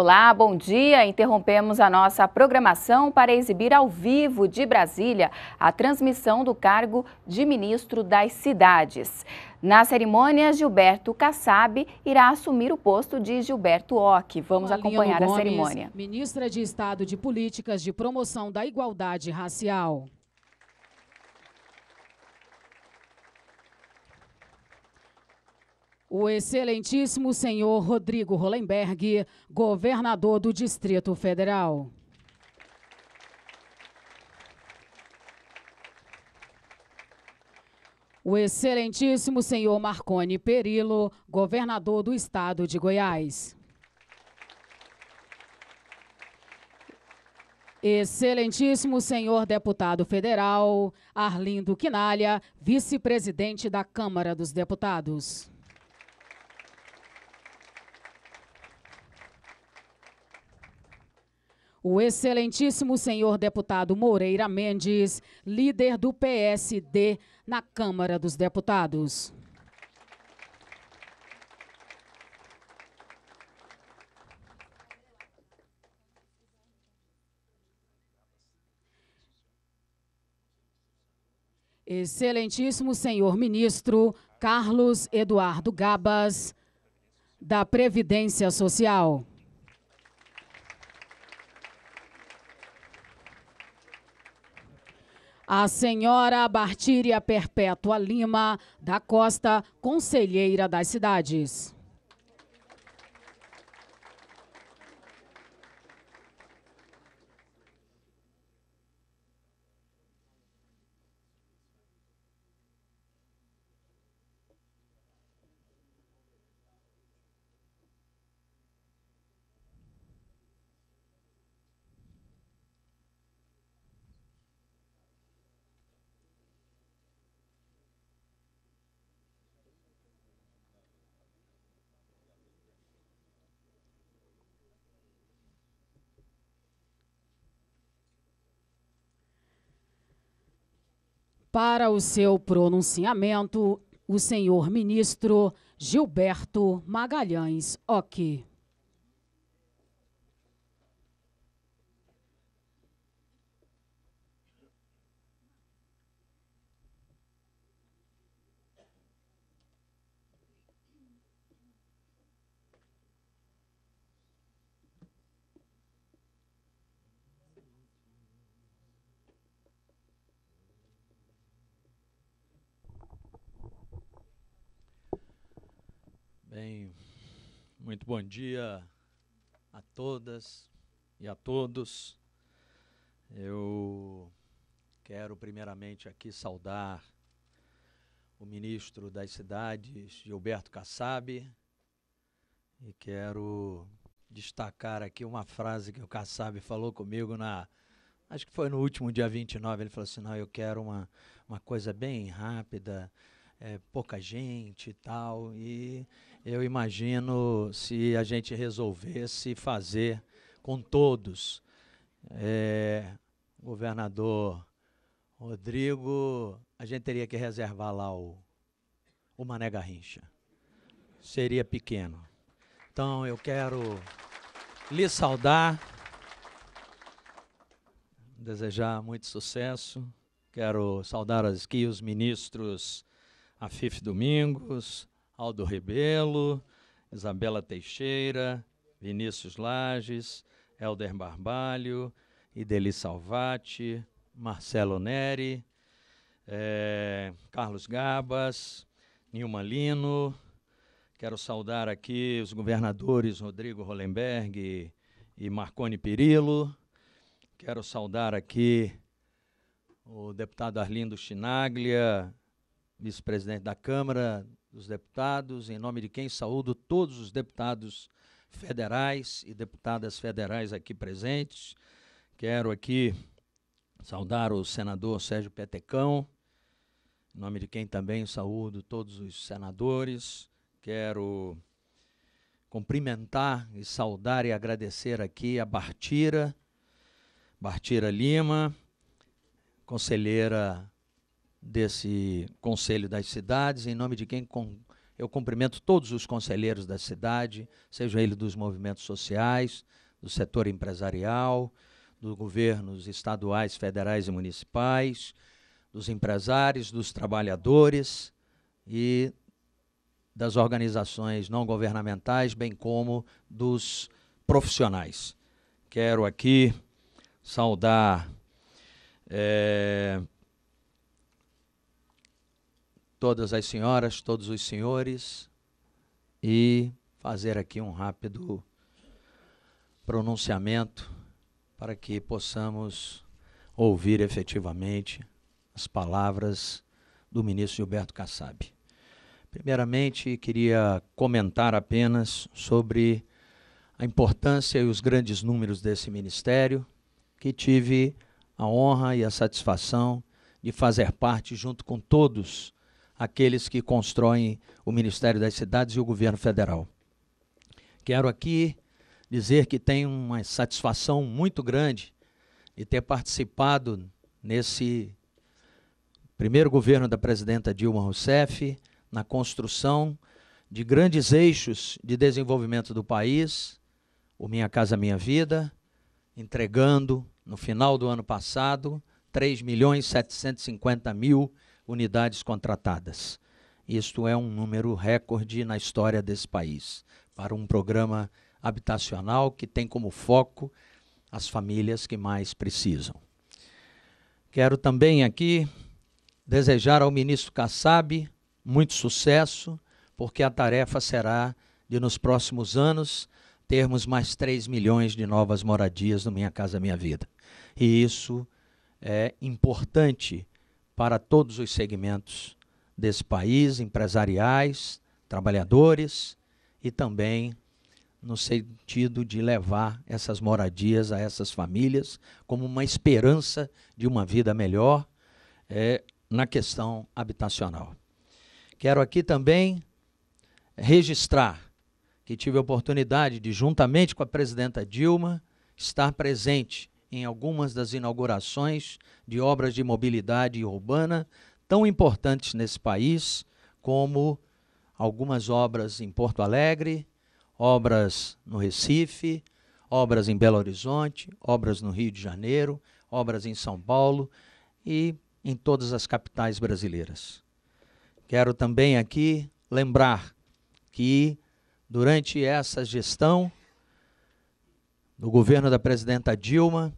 Olá, bom dia. Interrompemos a nossa programação para exibir ao vivo de Brasília a transmissão do cargo de ministro das Cidades. Na cerimônia, Gilberto Kassab irá assumir o posto de Gilberto Ock. Vamos acompanhar a cerimônia. Ministra de Estado de Políticas de Promoção da Igualdade Racial. O excelentíssimo senhor Rodrigo Hollenberg, governador do Distrito Federal. O excelentíssimo senhor Marconi Perillo, governador do Estado de Goiás. Excelentíssimo senhor deputado federal Arlindo Quinalha, vice-presidente da Câmara dos Deputados. O excelentíssimo senhor deputado Moreira Mendes, líder do PSD na Câmara dos Deputados. Excelentíssimo senhor ministro Carlos Eduardo Gabas, da Previdência Social. A senhora Bartíria Perpétua Lima da Costa, conselheira das cidades. Para o seu pronunciamento, o senhor ministro Gilberto Magalhães Ock. bom dia a todas e a todos. Eu quero primeiramente aqui saudar o ministro das Cidades, Gilberto Kassab, e quero destacar aqui uma frase que o Kassab falou comigo na acho que foi no último dia 29, ele falou assim: "Não, eu quero uma uma coisa bem rápida, é, pouca gente e tal. E eu imagino se a gente resolvesse fazer com todos. É, governador Rodrigo, a gente teria que reservar lá o, o Mané Garrincha. Seria pequeno. Então eu quero lhe saudar, desejar muito sucesso. Quero saudar aqui os ministros a Fife Domingos, Aldo Rebelo, Isabela Teixeira, Vinícius Lages, Helder Barbalho, Ideli Salvati, Marcelo Neri, é, Carlos Gabas, Nilma Lino. Quero saudar aqui os governadores Rodrigo Hollenberg e Marconi Perillo. Quero saudar aqui o deputado Arlindo Chinaglia, vice-presidente da Câmara dos Deputados, em nome de quem saúdo todos os deputados federais e deputadas federais aqui presentes. Quero aqui saudar o senador Sérgio Petecão, em nome de quem também saúdo todos os senadores. Quero cumprimentar e saudar e agradecer aqui a Bartira, Bartira Lima, conselheira desse Conselho das Cidades, em nome de quem com, eu cumprimento todos os conselheiros da cidade, seja ele dos movimentos sociais, do setor empresarial, dos governos estaduais, federais e municipais, dos empresários, dos trabalhadores e das organizações não governamentais, bem como dos profissionais. Quero aqui saudar. É, todas as senhoras, todos os senhores e fazer aqui um rápido pronunciamento para que possamos ouvir efetivamente as palavras do ministro Gilberto Kassab. Primeiramente, queria comentar apenas sobre a importância e os grandes números desse ministério, que tive a honra e a satisfação de fazer parte, junto com todos aqueles que constroem o Ministério das Cidades e o governo federal. Quero aqui dizer que tenho uma satisfação muito grande de ter participado nesse primeiro governo da presidenta Dilma Rousseff na construção de grandes eixos de desenvolvimento do país, o Minha Casa Minha Vida, entregando no final do ano passado 3 milhões 750 mil unidades contratadas. Isto é um número recorde na história desse país para um programa habitacional que tem como foco as famílias que mais precisam. Quero também aqui desejar ao ministro Kassab muito sucesso, porque a tarefa será de, nos próximos anos, termos mais 3 milhões de novas moradias no Minha Casa Minha Vida. E isso é importante para todos os segmentos desse país, empresariais, trabalhadores e também no sentido de levar essas moradias a essas famílias como uma esperança de uma vida melhor é, na questão habitacional. Quero aqui também registrar que tive a oportunidade de, juntamente com a presidenta Dilma, estar presente em algumas das inaugurações de obras de mobilidade urbana tão importantes nesse país, como algumas obras em Porto Alegre, obras no Recife, obras em Belo Horizonte, obras no Rio de Janeiro, obras em São Paulo e em todas as capitais brasileiras. Quero também aqui lembrar que durante essa gestão do governo da presidenta Dilma,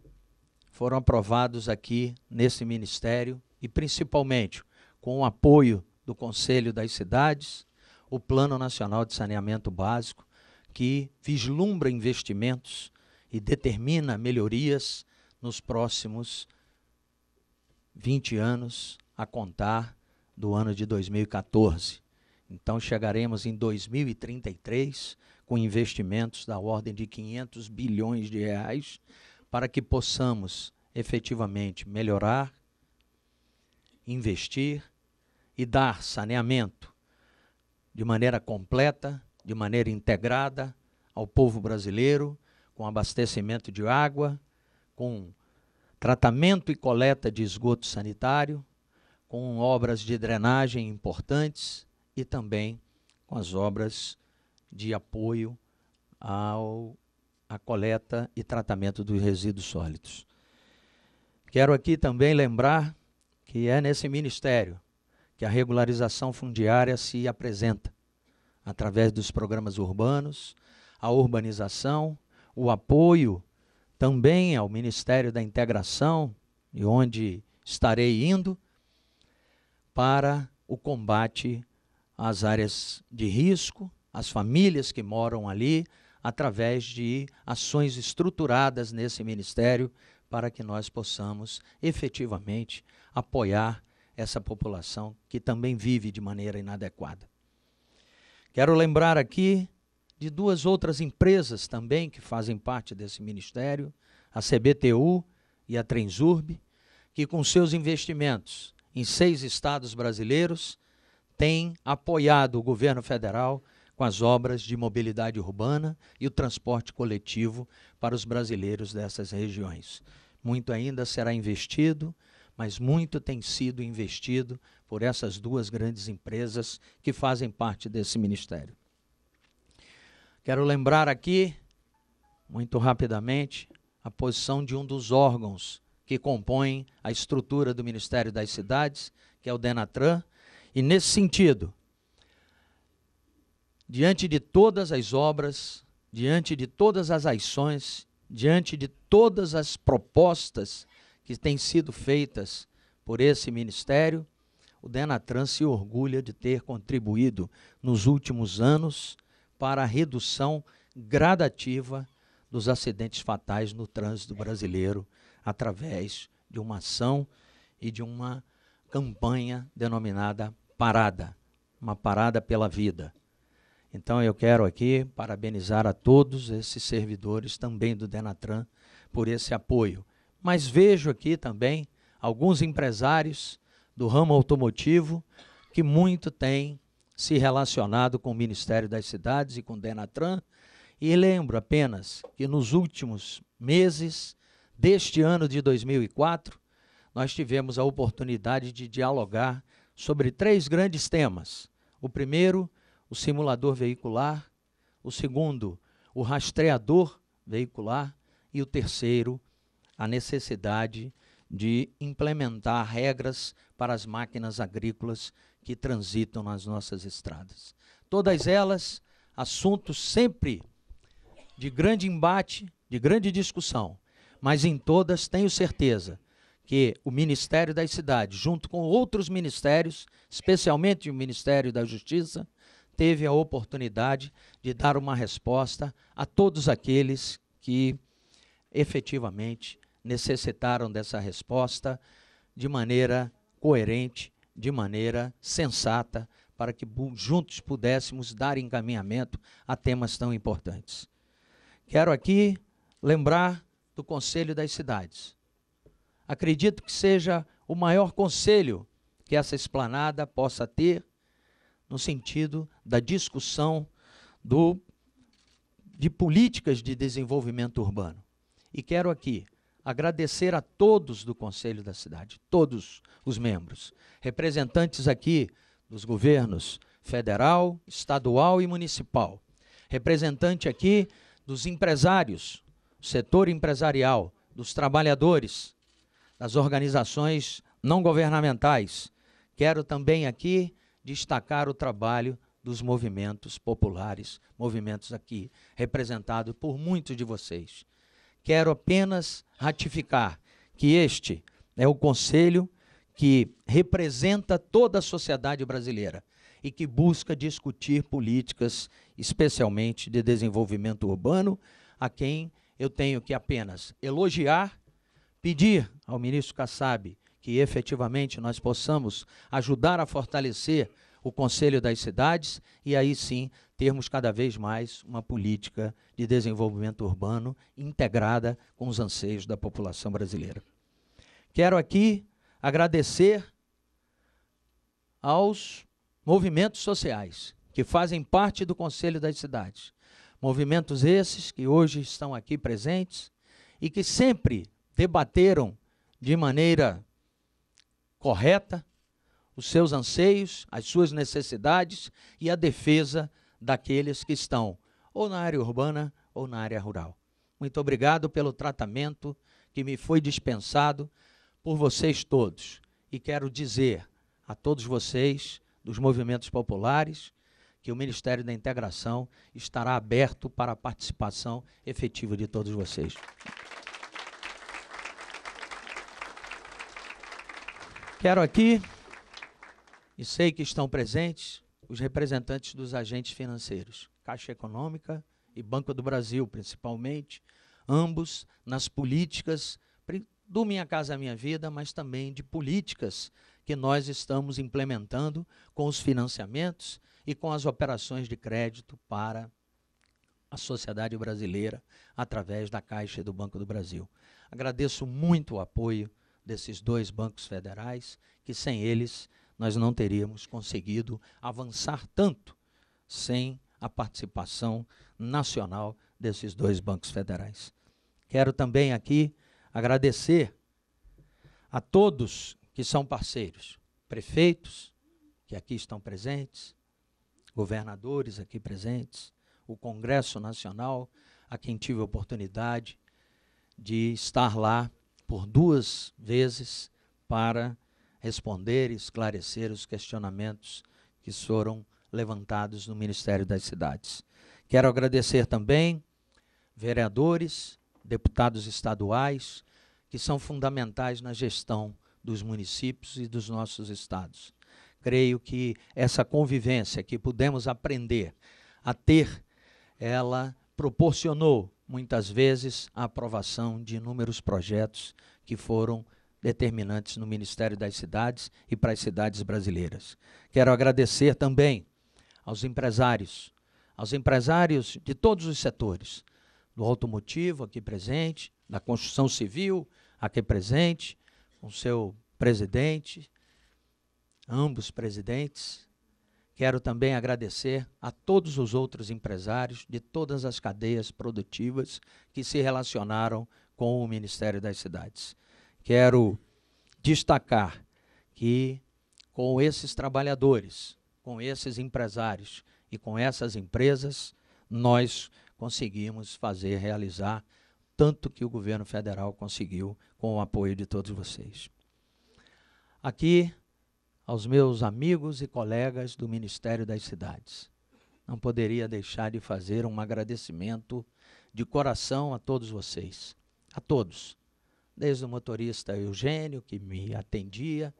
foram aprovados aqui nesse ministério e principalmente com o apoio do Conselho das Cidades, o Plano Nacional de Saneamento Básico, que vislumbra investimentos e determina melhorias nos próximos 20 anos a contar do ano de 2014. Então chegaremos em 2033 com investimentos da ordem de 500 bilhões de reais para que possamos efetivamente melhorar, investir e dar saneamento de maneira completa, de maneira integrada ao povo brasileiro, com abastecimento de água, com tratamento e coleta de esgoto sanitário, com obras de drenagem importantes e também com as obras de apoio ao a coleta e tratamento dos resíduos sólidos. Quero aqui também lembrar que é nesse ministério que a regularização fundiária se apresenta através dos programas urbanos, a urbanização, o apoio também ao Ministério da Integração, e onde estarei indo, para o combate às áreas de risco, às famílias que moram ali, através de ações estruturadas nesse ministério para que nós possamos efetivamente apoiar essa população que também vive de maneira inadequada. Quero lembrar aqui de duas outras empresas também que fazem parte desse ministério, a CBTU e a Transurb, que com seus investimentos em seis estados brasileiros têm apoiado o governo federal com as obras de mobilidade urbana e o transporte coletivo para os brasileiros dessas regiões. Muito ainda será investido, mas muito tem sido investido por essas duas grandes empresas que fazem parte desse ministério. Quero lembrar aqui, muito rapidamente, a posição de um dos órgãos que compõem a estrutura do Ministério das Cidades, que é o Denatran, e nesse sentido, diante de todas as obras, diante de todas as ações, diante de todas as propostas que têm sido feitas por esse ministério, o Denatran se orgulha de ter contribuído nos últimos anos para a redução gradativa dos acidentes fatais no trânsito brasileiro através de uma ação e de uma campanha denominada Parada, uma parada pela vida. Então eu quero aqui parabenizar a todos esses servidores também do Denatran por esse apoio. Mas vejo aqui também alguns empresários do ramo automotivo que muito têm se relacionado com o Ministério das Cidades e com o Denatran. E lembro apenas que nos últimos meses deste ano de 2004, nós tivemos a oportunidade de dialogar sobre três grandes temas. O primeiro o simulador veicular, o segundo, o rastreador veicular e o terceiro, a necessidade de implementar regras para as máquinas agrícolas que transitam nas nossas estradas. Todas elas assuntos sempre de grande embate, de grande discussão, mas em todas tenho certeza que o Ministério das Cidades, junto com outros ministérios, especialmente o Ministério da Justiça, teve a oportunidade de dar uma resposta a todos aqueles que efetivamente necessitaram dessa resposta de maneira coerente, de maneira sensata, para que juntos pudéssemos dar encaminhamento a temas tão importantes. Quero aqui lembrar do Conselho das Cidades. Acredito que seja o maior conselho que essa esplanada possa ter no sentido da discussão do, de políticas de desenvolvimento urbano. E quero aqui agradecer a todos do Conselho da Cidade, todos os membros, representantes aqui dos governos federal, estadual e municipal, representante aqui dos empresários, setor empresarial, dos trabalhadores, das organizações não governamentais. Quero também aqui destacar o trabalho dos movimentos populares, movimentos aqui representados por muitos de vocês. Quero apenas ratificar que este é o conselho que representa toda a sociedade brasileira e que busca discutir políticas, especialmente de desenvolvimento urbano, a quem eu tenho que apenas elogiar, pedir ao ministro Kassab que efetivamente nós possamos ajudar a fortalecer o Conselho das Cidades e aí sim termos cada vez mais uma política de desenvolvimento urbano integrada com os anseios da população brasileira. Quero aqui agradecer aos movimentos sociais que fazem parte do Conselho das Cidades. Movimentos esses que hoje estão aqui presentes e que sempre debateram de maneira correta, os seus anseios, as suas necessidades e a defesa daqueles que estão ou na área urbana ou na área rural. Muito obrigado pelo tratamento que me foi dispensado por vocês todos. E quero dizer a todos vocês dos movimentos populares que o Ministério da Integração estará aberto para a participação efetiva de todos vocês. Quero aqui, e sei que estão presentes, os representantes dos agentes financeiros, Caixa Econômica e Banco do Brasil, principalmente, ambos nas políticas do Minha Casa Minha Vida, mas também de políticas que nós estamos implementando com os financiamentos e com as operações de crédito para a sociedade brasileira através da Caixa e do Banco do Brasil. Agradeço muito o apoio desses dois bancos federais, que sem eles nós não teríamos conseguido avançar tanto sem a participação nacional desses dois bancos federais. Quero também aqui agradecer a todos que são parceiros, prefeitos que aqui estão presentes, governadores aqui presentes, o Congresso Nacional, a quem tive a oportunidade de estar lá por duas vezes para responder e esclarecer os questionamentos que foram levantados no Ministério das Cidades. Quero agradecer também vereadores, deputados estaduais, que são fundamentais na gestão dos municípios e dos nossos estados. Creio que essa convivência que pudemos aprender a ter, ela proporcionou muitas vezes, a aprovação de inúmeros projetos que foram determinantes no Ministério das Cidades e para as cidades brasileiras. Quero agradecer também aos empresários, aos empresários de todos os setores, do automotivo aqui presente, da construção civil aqui presente, com seu presidente, ambos presidentes, Quero também agradecer a todos os outros empresários de todas as cadeias produtivas que se relacionaram com o Ministério das Cidades. Quero destacar que, com esses trabalhadores, com esses empresários e com essas empresas, nós conseguimos fazer realizar tanto que o governo federal conseguiu com o apoio de todos vocês. Aqui aos meus amigos e colegas do Ministério das Cidades. Não poderia deixar de fazer um agradecimento de coração a todos vocês, a todos, desde o motorista Eugênio, que me atendia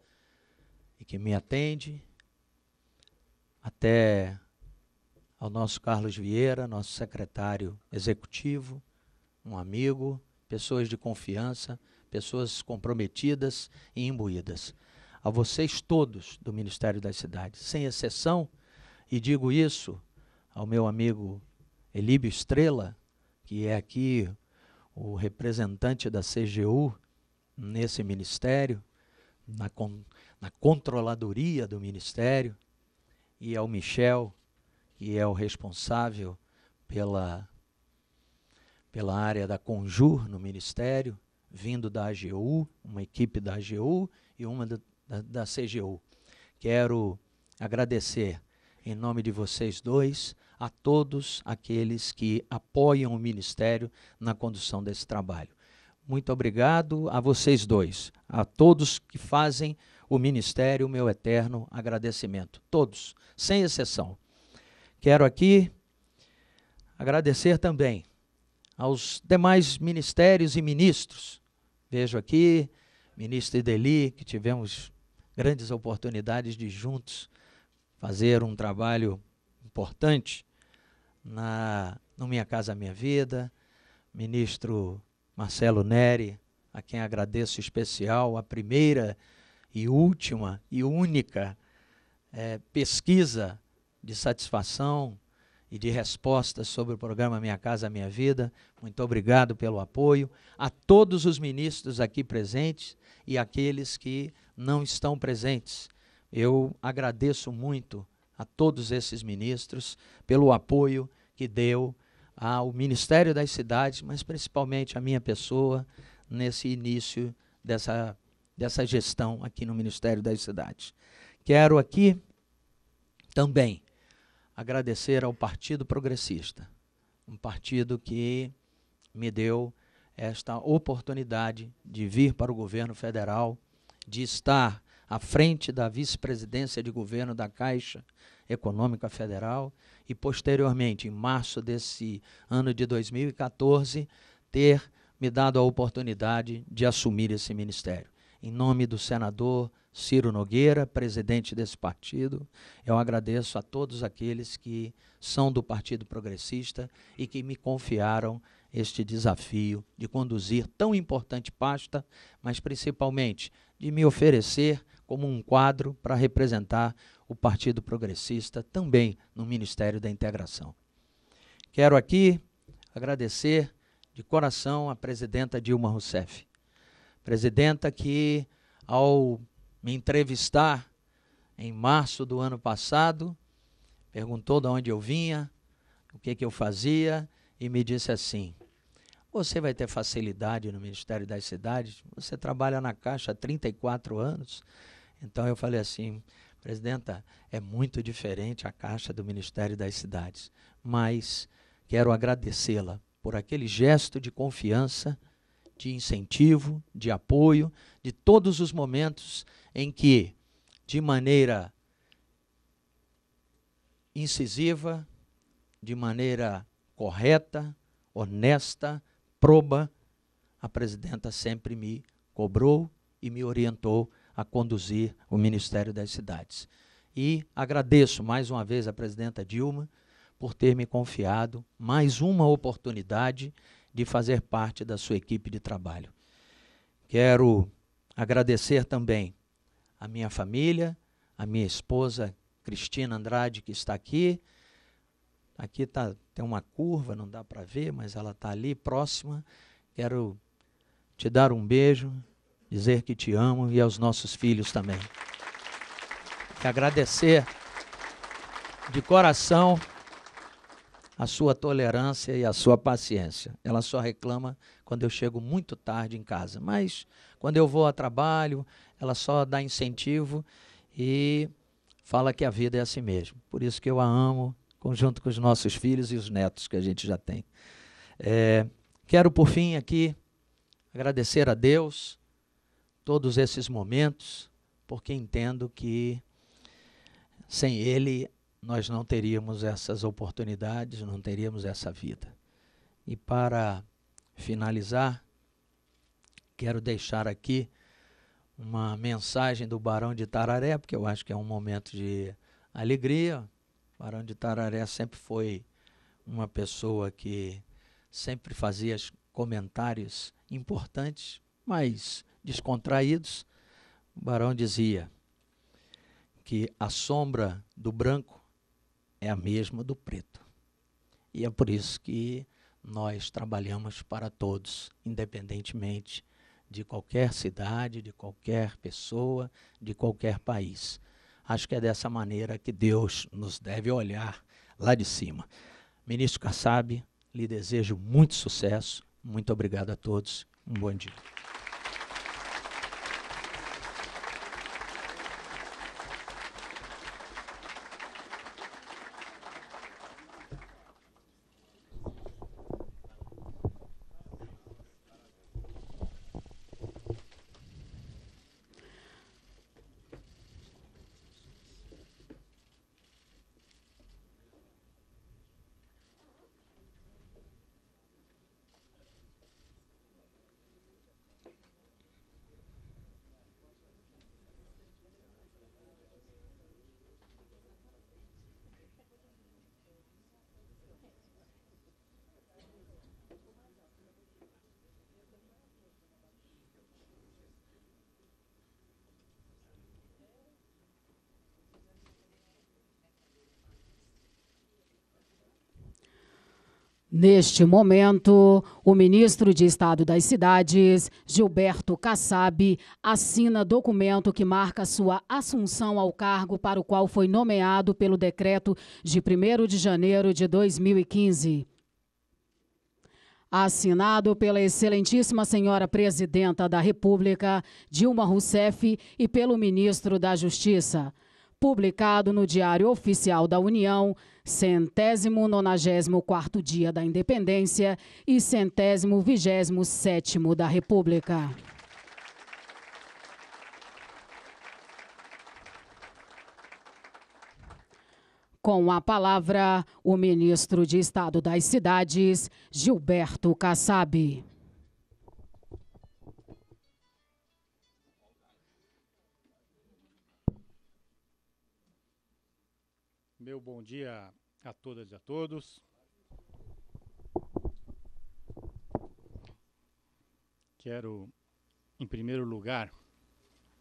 e que me atende, até ao nosso Carlos Vieira, nosso secretário executivo, um amigo, pessoas de confiança, pessoas comprometidas e imbuídas a vocês todos do Ministério das Cidades, sem exceção, e digo isso ao meu amigo Elíbio Estrela, que é aqui o representante da CGU nesse ministério, na, con na controladoria do ministério, e ao Michel, que é o responsável pela, pela área da Conjur no Ministério, vindo da AGU, uma equipe da AGU e uma da, da CGU. Quero agradecer em nome de vocês dois a todos aqueles que apoiam o Ministério na condução desse trabalho. Muito obrigado a vocês dois, a todos que fazem o Ministério, meu eterno agradecimento. Todos, sem exceção. Quero aqui agradecer também aos demais ministérios e ministros. Vejo aqui, ministro Ideli, que tivemos grandes oportunidades de juntos fazer um trabalho importante na no Minha Casa Minha Vida, ministro Marcelo Neri, a quem agradeço especial, a primeira e última e única é, pesquisa de satisfação e de respostas sobre o programa Minha Casa Minha Vida. Muito obrigado pelo apoio. A todos os ministros aqui presentes e aqueles que não estão presentes. Eu agradeço muito a todos esses ministros pelo apoio que deu ao Ministério das Cidades, mas principalmente à minha pessoa nesse início dessa, dessa gestão aqui no Ministério das Cidades. Quero aqui também agradecer ao Partido Progressista, um partido que me deu esta oportunidade de vir para o governo federal de estar à frente da vice-presidência de governo da Caixa Econômica Federal e, posteriormente, em março desse ano de 2014, ter me dado a oportunidade de assumir esse ministério. Em nome do senador Ciro Nogueira, presidente desse partido, eu agradeço a todos aqueles que são do Partido Progressista e que me confiaram este desafio de conduzir tão importante pasta, mas principalmente de me oferecer como um quadro para representar o Partido Progressista também no Ministério da Integração. Quero aqui agradecer de coração a presidenta Dilma Rousseff, presidenta que, ao me entrevistar em março do ano passado, perguntou de onde eu vinha, o que, que eu fazia e me disse assim: você vai ter facilidade no Ministério das Cidades. Você trabalha na Caixa há 34 anos. Então eu falei assim, presidenta, é muito diferente a Caixa do Ministério das Cidades, mas quero agradecê-la por aquele gesto de confiança, de incentivo, de apoio, de todos os momentos em que, de maneira incisiva, de maneira correta, honesta, proba, a presidenta sempre me cobrou e me orientou a conduzir o Ministério das Cidades. E agradeço mais uma vez à presidenta Dilma por ter me confiado mais uma oportunidade de fazer parte da sua equipe de trabalho. Quero agradecer também à minha família, à minha esposa Cristina Andrade, que está aqui, Aqui tá, tem uma curva, não dá para ver, mas ela está ali próxima. Quero te dar um beijo, dizer que te amo e aos nossos filhos também. Que agradecer de coração a sua tolerância e a sua paciência. Ela só reclama quando eu chego muito tarde em casa, mas quando eu vou a trabalho, ela só dá incentivo e fala que a vida é assim mesmo. Por isso que eu a amo conjunto com os nossos filhos e os netos que a gente já tem. É, quero, por fim, aqui agradecer a Deus todos esses momentos, porque entendo que sem Ele nós não teríamos essas oportunidades, não teríamos essa vida. E para finalizar, quero deixar aqui uma mensagem do Barão de Tararé, porque eu acho que é um momento de alegria, Barão de Tararé sempre foi uma pessoa que sempre fazia comentários importantes, mas descontraídos. O Barão dizia que a sombra do branco é a mesma do preto. E é por isso que nós trabalhamos para todos, independentemente de qualquer cidade, de qualquer pessoa, de qualquer país. Acho que é dessa maneira que Deus nos deve olhar lá de cima. Ministro Kassab, lhe desejo muito sucesso. Muito obrigado a todos. Um bom dia. Neste momento, o ministro de Estado das Cidades, Gilberto Kassab, assina documento que marca sua assunção ao cargo para o qual foi nomeado pelo decreto de 1 de janeiro de 2015. Assinado pela Excelentíssima Senhora Presidenta da República, Dilma Rousseff, e pelo ministro da Justiça publicado no Diário Oficial da União, centésimo nonagésimo quarto dia da Independência e centésimo vigésimo sétimo da República. Com a palavra, o ministro de Estado das Cidades, Gilberto Kassab. Meu bom dia a todas e a todos. Quero, em primeiro lugar,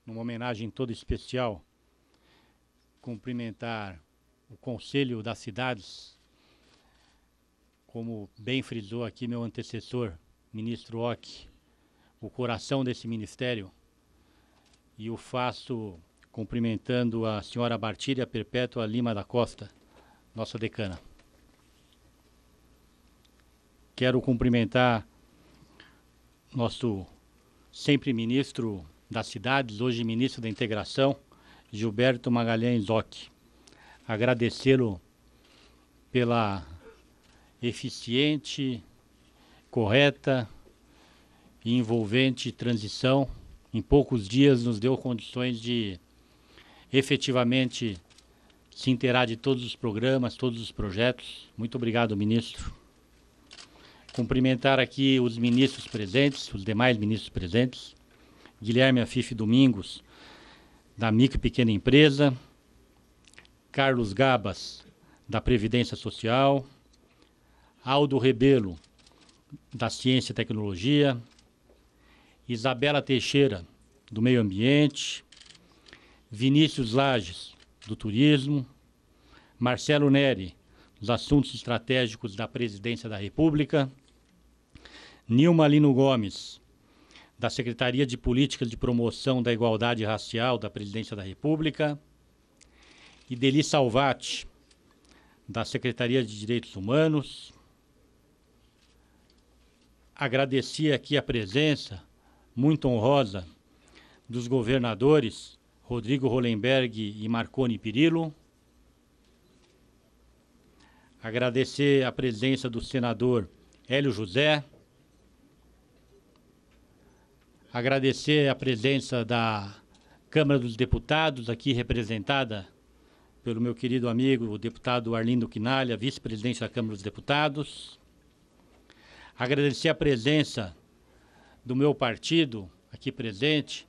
numa homenagem toda especial, cumprimentar o Conselho das Cidades, como bem frisou aqui meu antecessor, ministro Ock, o coração desse ministério, e o faço cumprimentando a senhora Bartíria Perpétua Lima da Costa, nossa decana. Quero cumprimentar nosso sempre ministro das cidades, hoje ministro da Integração, Gilberto Magalhães Ock. Agradecê-lo pela eficiente, correta e envolvente transição. Em poucos dias nos deu condições de efetivamente se interar de todos os programas, todos os projetos. Muito obrigado, ministro. Cumprimentar aqui os ministros presentes, os demais ministros presentes. Guilherme Afife Domingos, da Micro e Pequena Empresa. Carlos Gabas, da Previdência Social. Aldo Rebelo, da Ciência e Tecnologia. Isabela Teixeira, do Meio Ambiente. Vinícius Lages, do Turismo, Marcelo Neri, dos Assuntos Estratégicos da Presidência da República, Nilma Lino Gomes, da Secretaria de Políticas de Promoção da Igualdade Racial da Presidência da República, e Deli Salvati, da Secretaria de Direitos Humanos. Agradeci aqui a presença muito honrosa dos governadores Rodrigo Rolenberg e Marconi Pirillo. Agradecer a presença do senador Hélio José. Agradecer a presença da Câmara dos Deputados, aqui representada pelo meu querido amigo, o deputado Arlindo Quinalha, vice-presidente da Câmara dos Deputados. Agradecer a presença do meu partido aqui presente,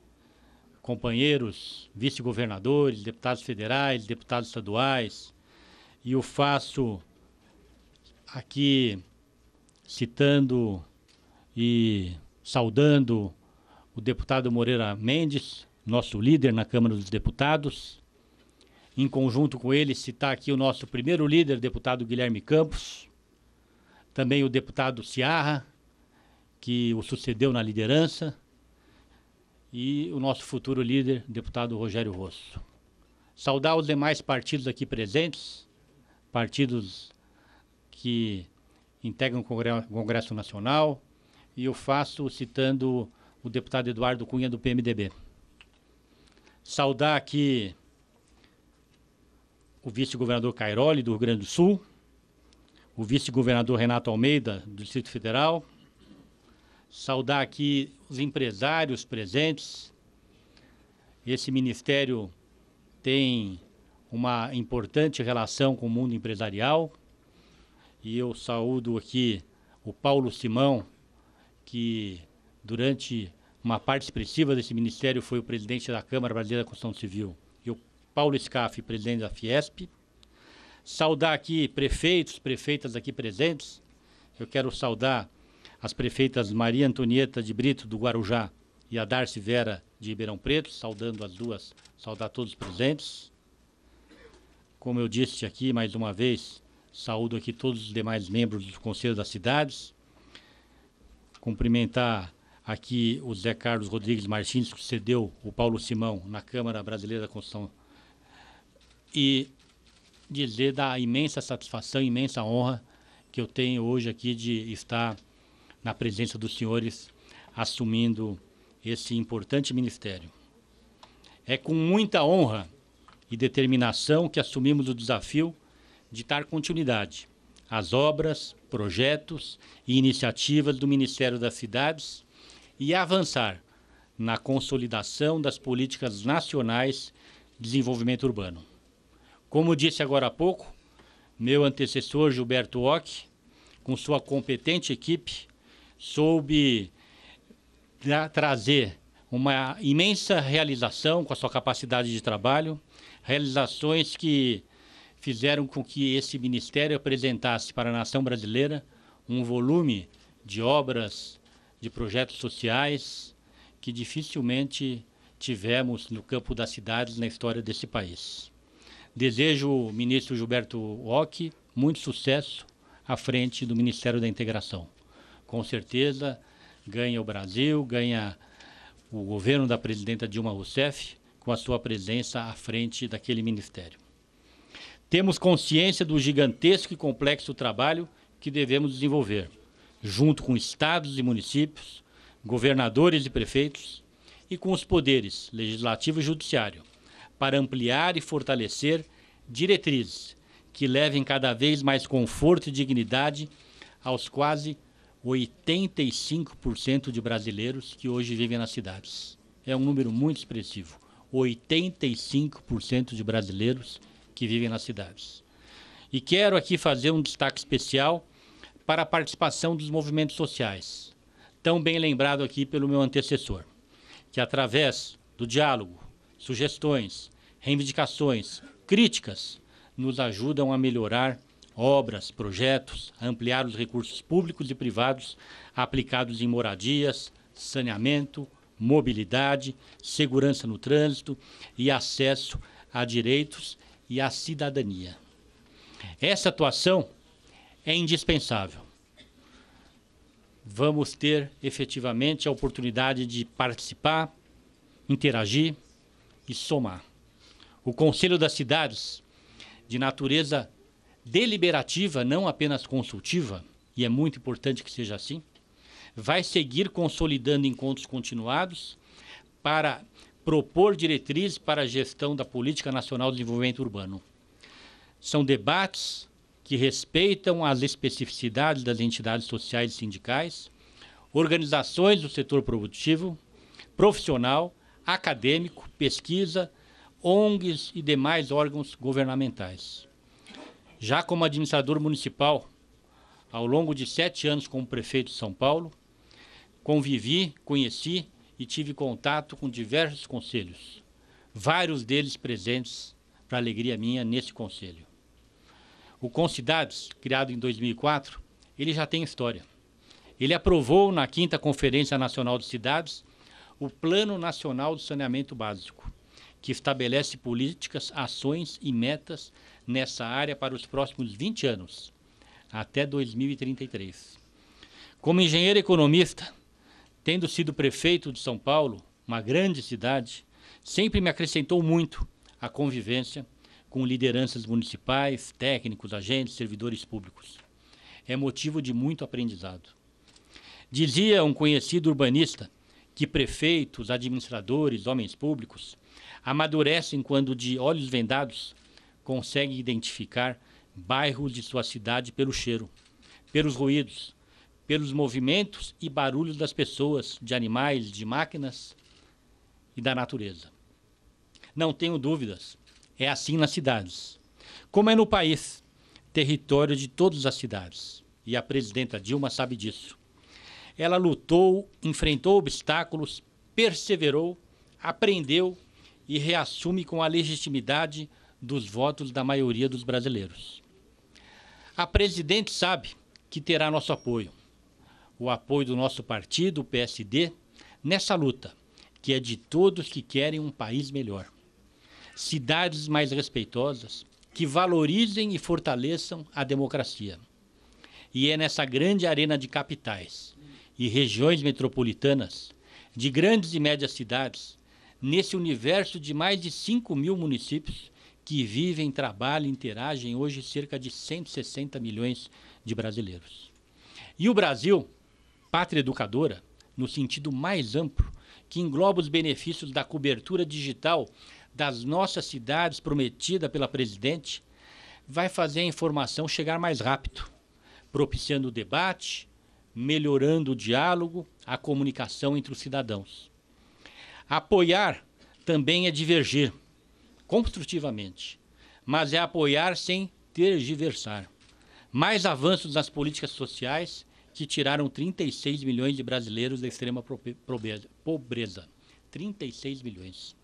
companheiros vice-governadores, deputados federais, deputados estaduais, e o faço aqui citando e saudando o deputado Moreira Mendes, nosso líder na Câmara dos Deputados. Em conjunto com ele, citar aqui o nosso primeiro líder, deputado Guilherme Campos, também o deputado Ciarra, que o sucedeu na liderança, e o nosso futuro líder, deputado Rogério Rosso. Saudar os demais partidos aqui presentes, partidos que integram o Congresso Nacional, e eu faço citando o deputado Eduardo Cunha do PMDB. Saudar aqui o vice-governador Cairoli do Rio Grande do Sul, o vice-governador Renato Almeida do Distrito Federal, saudar aqui os empresários presentes. Esse ministério tem uma importante relação com o mundo empresarial e eu saúdo aqui o Paulo Simão, que durante uma parte expressiva desse ministério foi o presidente da Câmara Brasileira da Construção Civil, e o Paulo Scaff, presidente da Fiesp. Saudar aqui prefeitos, prefeitas aqui presentes. Eu quero saudar as prefeitas Maria Antonieta de Brito, do Guarujá, e a Darcy Vera, de Ribeirão Preto, saudando as duas, saudar todos os presentes. Como eu disse aqui mais uma vez, saúdo aqui todos os demais membros do Conselho das Cidades. Cumprimentar aqui o Zé Carlos Rodrigues Martins, que cedeu o Paulo Simão na Câmara Brasileira da Constituição. E dizer da imensa satisfação, imensa honra que eu tenho hoje aqui de estar na presença dos senhores, assumindo esse importante ministério. É com muita honra e determinação que assumimos o desafio de dar continuidade às obras, projetos e iniciativas do Ministério das Cidades e avançar na consolidação das políticas nacionais de desenvolvimento urbano. Como disse agora há pouco, meu antecessor Gilberto Ock, com sua competente equipe, soube tra né, trazer uma imensa realização com a sua capacidade de trabalho, realizações que fizeram com que esse ministério apresentasse para a nação brasileira um volume de obras, de projetos sociais que dificilmente tivemos no campo das cidades na história desse país. Desejo ao ministro Gilberto Ock muito sucesso à frente do Ministério da Integração com certeza ganha o Brasil, ganha o governo da presidenta Dilma Rousseff com a sua presença à frente daquele ministério. Temos consciência do gigantesco e complexo trabalho que devemos desenvolver, junto com estados e municípios, governadores e prefeitos e com os poderes legislativo e judiciário, para ampliar e fortalecer diretrizes que levem cada vez mais conforto e dignidade aos quase 85% de brasileiros que hoje vivem nas cidades. É um número muito expressivo. 85% de brasileiros que vivem nas cidades. E quero aqui fazer um destaque especial para a participação dos movimentos sociais, tão bem lembrado aqui pelo meu antecessor, que através do diálogo, sugestões, reivindicações, críticas, nos ajudam a melhorar obras, projetos, ampliar os recursos públicos e privados aplicados em moradias, saneamento, mobilidade, segurança no trânsito e acesso a direitos e à cidadania. Essa atuação é indispensável. Vamos ter efetivamente a oportunidade de participar, interagir e somar. O Conselho das Cidades, de natureza deliberativa, não apenas consultiva, e é muito importante que seja assim, vai seguir consolidando encontros continuados para propor diretrizes para a gestão da Política Nacional de Desenvolvimento Urbano. São debates que respeitam as especificidades das entidades sociais e sindicais, organizações do setor produtivo, profissional, acadêmico, pesquisa, ONGs e demais órgãos governamentais. Já como administrador municipal, ao longo de sete anos como prefeito de São Paulo, convivi, conheci e tive contato com diversos conselhos, vários deles presentes, para alegria minha, nesse conselho. O Concidades, criado em 2004, ele já tem história. Ele aprovou na 5 Conferência Nacional de Cidades o Plano Nacional de Saneamento Básico, que estabelece políticas, ações e metas nessa área para os próximos 20 anos, até 2033. Como engenheiro economista, tendo sido prefeito de São Paulo, uma grande cidade, sempre me acrescentou muito a convivência com lideranças municipais, técnicos, agentes, servidores públicos. É motivo de muito aprendizado. Dizia um conhecido urbanista que prefeitos, administradores, homens públicos amadurecem quando, de olhos vendados, consegue identificar bairros de sua cidade pelo cheiro, pelos ruídos, pelos movimentos e barulhos das pessoas, de animais, de máquinas e da natureza. Não tenho dúvidas, é assim nas cidades. Como é no país, território de todas as cidades. E a presidenta Dilma sabe disso. Ela lutou, enfrentou obstáculos, perseverou, aprendeu e reassume com a legitimidade dos votos da maioria dos brasileiros. A presidente sabe que terá nosso apoio, o apoio do nosso partido, o PSD, nessa luta, que é de todos que querem um país melhor. Cidades mais respeitosas, que valorizem e fortaleçam a democracia. E é nessa grande arena de capitais e regiões metropolitanas, de grandes e médias cidades, nesse universo de mais de 5 mil municípios, que vivem, trabalham, interagem hoje cerca de 160 milhões de brasileiros. E o Brasil, pátria educadora, no sentido mais amplo, que engloba os benefícios da cobertura digital das nossas cidades prometida pela presidente, vai fazer a informação chegar mais rápido, propiciando o debate, melhorando o diálogo, a comunicação entre os cidadãos. Apoiar também é divergir, construtivamente, mas é apoiar sem tergiversar. Mais avanços nas políticas sociais que tiraram 36 milhões de brasileiros da extrema pobreza. 36 milhões.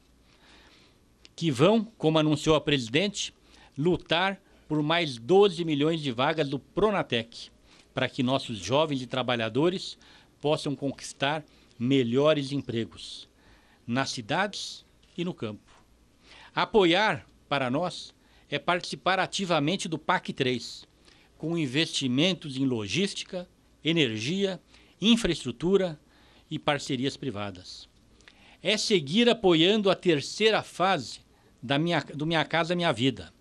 Que vão, como anunciou a presidente, lutar por mais 12 milhões de vagas do Pronatec, para que nossos jovens e trabalhadores possam conquistar melhores empregos nas cidades e no campo. Apoiar, para nós, é participar ativamente do PAC 3, com investimentos em logística, energia, infraestrutura e parcerias privadas. É seguir apoiando a terceira fase da minha, do Minha Casa Minha Vida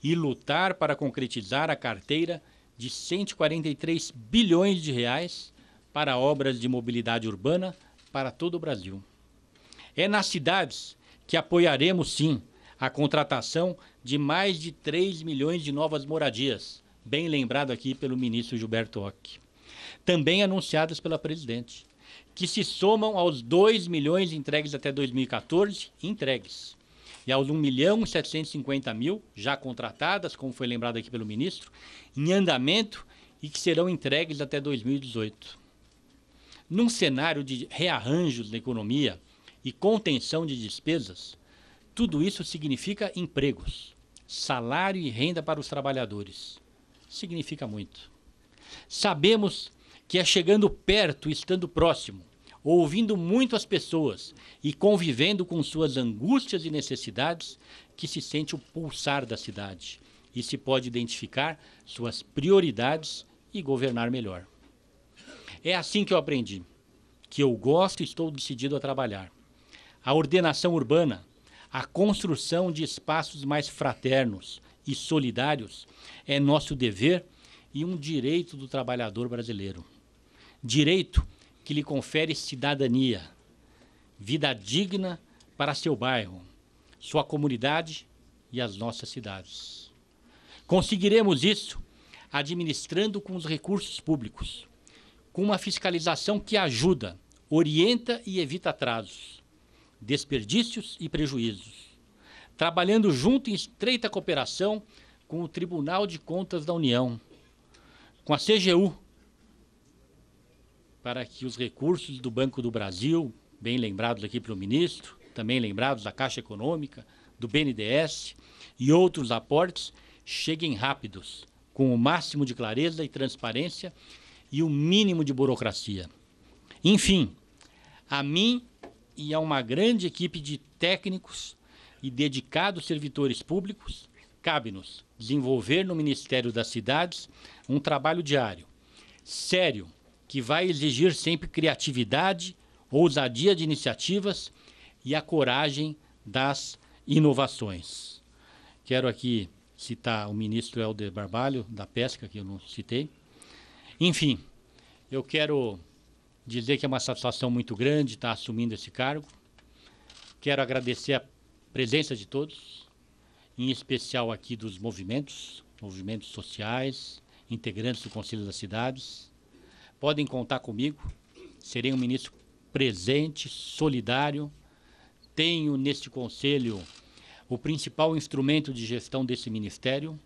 e lutar para concretizar a carteira de 143 bilhões de reais para obras de mobilidade urbana para todo o Brasil. É nas cidades que apoiaremos sim a contratação de mais de 3 milhões de novas moradias, bem lembrado aqui pelo ministro Gilberto Ock. Também anunciadas pela presidente, que se somam aos 2 milhões entregues até 2014, entregues, e aos 1 milhão e 750 mil já contratadas, como foi lembrado aqui pelo ministro, em andamento e que serão entregues até 2018. Num cenário de rearranjos da economia, e contenção de despesas, tudo isso significa empregos, salário e renda para os trabalhadores. Significa muito. Sabemos que é chegando perto, estando próximo, ouvindo muito as pessoas e convivendo com suas angústias e necessidades que se sente o pulsar da cidade e se pode identificar suas prioridades e governar melhor. É assim que eu aprendi, que eu gosto e estou decidido a trabalhar a ordenação urbana, a construção de espaços mais fraternos e solidários é nosso dever e um direito do trabalhador brasileiro. Direito que lhe confere cidadania, vida digna para seu bairro, sua comunidade e as nossas cidades. Conseguiremos isso administrando com os recursos públicos, com uma fiscalização que ajuda, orienta e evita atrasos desperdícios e prejuízos, trabalhando junto em estreita cooperação com o Tribunal de Contas da União, com a CGU, para que os recursos do Banco do Brasil, bem lembrados aqui pelo ministro, também lembrados da Caixa Econômica, do BNDES e outros aportes, cheguem rápidos, com o máximo de clareza e transparência e o mínimo de burocracia. Enfim, a mim e a uma grande equipe de técnicos e dedicados servidores públicos, cabe-nos desenvolver no Ministério das Cidades um trabalho diário, sério, que vai exigir sempre criatividade, ousadia de iniciativas e a coragem das inovações. Quero aqui citar o ministro Helder Barbalho, da Pesca, que eu não citei. Enfim, eu quero dizer que é uma satisfação muito grande estar assumindo esse cargo. Quero agradecer a presença de todos, em especial aqui dos movimentos, movimentos sociais, integrantes do Conselho das Cidades. Podem contar comigo, serei um ministro presente, solidário. Tenho neste conselho o principal instrumento de gestão desse ministério.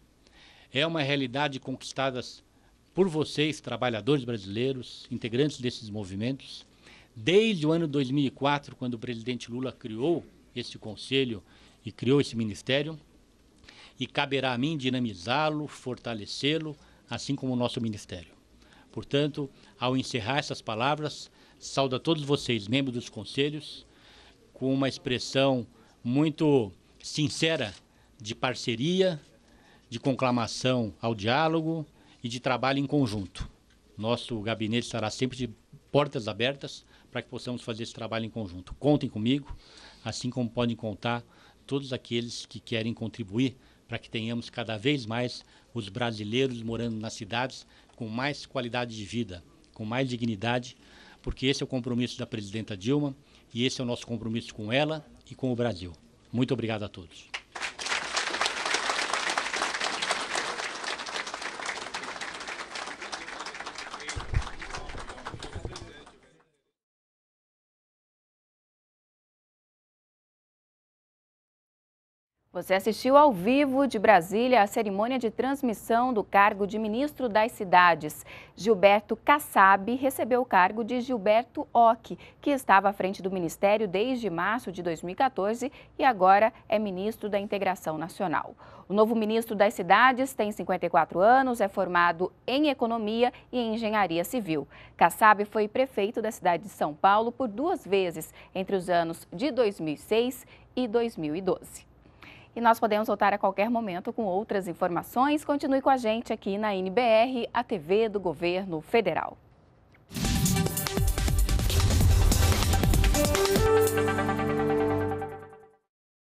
É uma realidade conquistada por vocês, trabalhadores brasileiros, integrantes desses movimentos, desde o ano 2004, quando o presidente Lula criou esse conselho e criou esse ministério, e caberá a mim dinamizá-lo, fortalecê-lo, assim como o nosso ministério. Portanto, ao encerrar essas palavras, saúdo a todos vocês, membros dos conselhos, com uma expressão muito sincera de parceria, de conclamação ao diálogo, e de trabalho em conjunto. Nosso gabinete estará sempre de portas abertas para que possamos fazer esse trabalho em conjunto. Contem comigo, assim como podem contar todos aqueles que querem contribuir para que tenhamos cada vez mais os brasileiros morando nas cidades com mais qualidade de vida, com mais dignidade, porque esse é o compromisso da presidenta Dilma e esse é o nosso compromisso com ela e com o Brasil. Muito obrigado a todos. Você assistiu ao vivo de Brasília a cerimônia de transmissão do cargo de ministro das Cidades. Gilberto Kassab recebeu o cargo de Gilberto Ock, que estava à frente do ministério desde março de 2014 e agora é ministro da Integração Nacional. O novo ministro das Cidades tem 54 anos, é formado em Economia e em Engenharia Civil. Kassab foi prefeito da cidade de São Paulo por duas vezes, entre os anos de 2006 e 2012. E nós podemos voltar a qualquer momento com outras informações. Continue com a gente aqui na NBR, a TV do Governo Federal.